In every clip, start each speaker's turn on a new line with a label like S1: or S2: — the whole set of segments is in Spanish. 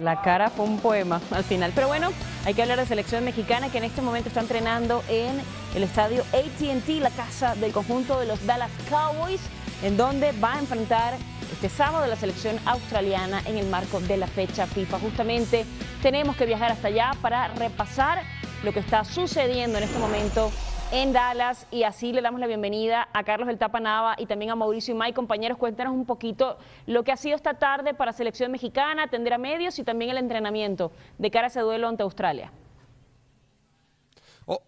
S1: La cara fue un poema al final. Pero bueno, hay que hablar de selección mexicana que en este momento está entrenando en el estadio ATT, la casa del conjunto de los Dallas Cowboys, en donde va a enfrentar este sábado la selección australiana en el marco de la fecha FIFA. Justamente tenemos que viajar hasta allá para repasar lo que está sucediendo en este momento en Dallas y así le damos la bienvenida a Carlos del Tapa y también a Mauricio y May. Compañeros, cuéntanos un poquito lo que ha sido esta tarde para Selección Mexicana, atender a medios y también el entrenamiento de cara a ese duelo ante Australia.
S2: Oh,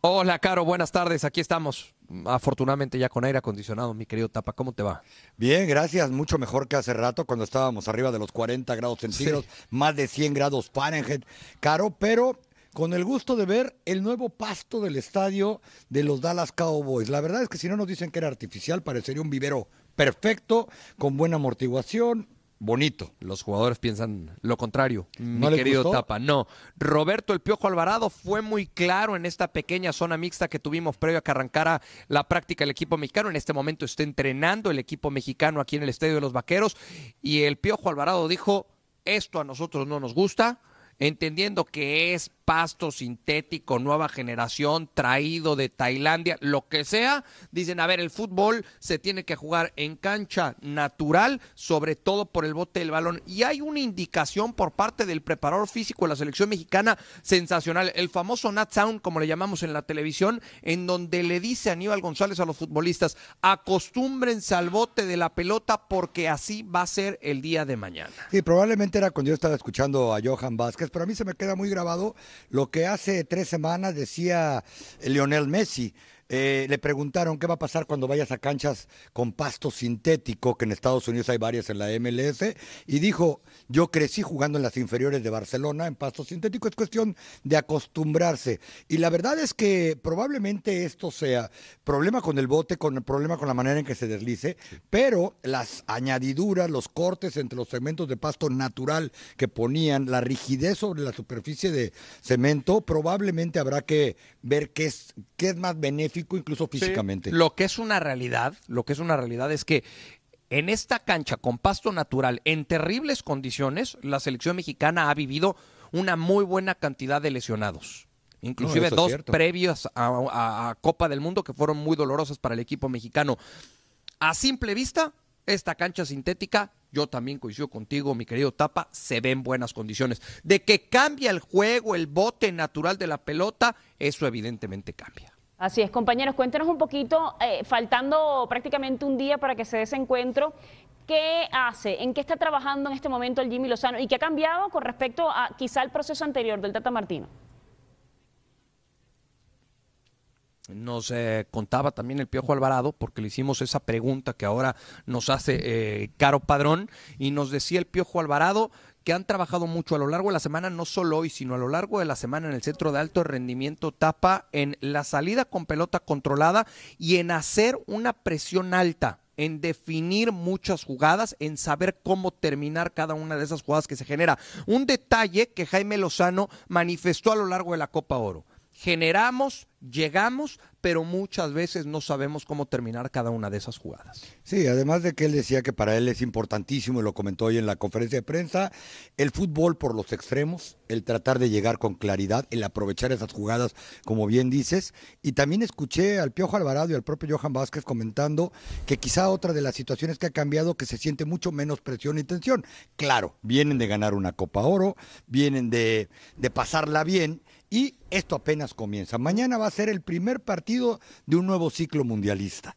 S2: hola, Caro, buenas tardes, aquí estamos afortunadamente ya con aire acondicionado, mi querido Tapa. ¿Cómo te va? Bien, gracias. Mucho mejor que hace rato cuando estábamos arriba de los
S3: 40 grados centígrados, más de 100 grados Fahrenheit, caro, pero con el gusto de ver el nuevo pasto del estadio de los Dallas Cowboys. La verdad es que si no nos dicen que era artificial, parecería un vivero perfecto, con buena amortiguación, bonito. Los
S2: jugadores piensan lo contrario, ¿No mi querido Tapa. No, Roberto El Piojo Alvarado fue muy claro en esta pequeña zona mixta que tuvimos previo a que arrancara la práctica el equipo mexicano. En este momento está entrenando el equipo mexicano aquí en el Estadio de los Vaqueros y El Piojo Alvarado dijo, esto a nosotros no nos gusta entendiendo que es pasto sintético, nueva generación, traído de Tailandia, lo que sea, dicen, a ver, el fútbol se tiene que jugar en cancha natural, sobre todo por el bote del balón. Y hay una indicación por parte del preparador físico de la selección mexicana sensacional, el famoso Nat Sound, como le llamamos en la televisión, en donde le dice a Aníbal González a los futbolistas, acostúmbrense al bote de la pelota porque así va a ser el día de mañana.
S3: Sí, probablemente era cuando yo estaba escuchando a Johan Vázquez pero a mí se me queda muy grabado lo que hace tres semanas decía Lionel Messi. Eh, le preguntaron qué va a pasar cuando vayas a canchas con pasto sintético, que en Estados Unidos hay varias en la MLS, y dijo, yo crecí jugando en las inferiores de Barcelona en pasto sintético, es cuestión de acostumbrarse. Y la verdad es que probablemente esto sea problema con el bote, con el problema con la manera en que se deslice, pero las añadiduras, los cortes entre los segmentos de pasto natural que ponían, la rigidez sobre la superficie de cemento, probablemente
S2: habrá que ver qué es, qué es más benéfico incluso físicamente. Lo que es una realidad, lo que es una realidad es que en esta cancha con pasto natural, en terribles condiciones, la selección mexicana ha vivido una muy buena cantidad de lesionados. Inclusive dos previas a Copa del Mundo que fueron muy dolorosas para el equipo mexicano. A simple vista, esta cancha sintética yo también coincido contigo, mi querido Tapa, se ve en buenas condiciones. De que cambia el juego, el bote natural de la pelota, eso evidentemente cambia.
S1: Así es, compañeros, cuéntenos un poquito, eh, faltando prácticamente un día para que se dé ese encuentro, ¿qué hace? ¿En qué está trabajando en este momento el Jimmy Lozano? ¿Y qué ha cambiado con respecto a quizá el proceso anterior del Tata Martino?
S2: nos eh, contaba también el Piojo Alvarado, porque le hicimos esa pregunta que ahora nos hace eh, Caro Padrón, y nos decía el Piojo Alvarado que han trabajado mucho a lo largo de la semana, no solo hoy, sino a lo largo de la semana en el centro de alto rendimiento Tapa, en la salida con pelota controlada y en hacer una presión alta en definir muchas jugadas, en saber cómo terminar cada una de esas jugadas que se genera. Un detalle que Jaime Lozano manifestó a lo largo de la Copa Oro generamos, llegamos, pero muchas veces no sabemos cómo terminar cada una de esas jugadas.
S3: Sí, además de que él decía que para él es importantísimo, y lo comentó hoy en la conferencia de prensa, el fútbol por los extremos, el tratar de llegar con claridad, el aprovechar esas jugadas, como bien dices, y también escuché al Piojo Alvarado y al propio Johan Vázquez comentando que quizá otra de las situaciones que ha cambiado que se siente mucho menos presión y tensión. Claro, vienen de ganar una Copa Oro, vienen de, de pasarla bien, y esto apenas comienza. Mañana va a ser el primer partido de un nuevo ciclo mundialista.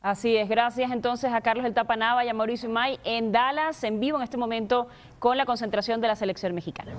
S1: Así es, gracias entonces a Carlos El Tapanaba y a Mauricio May en Dallas, en vivo en este momento, con la concentración de la selección mexicana.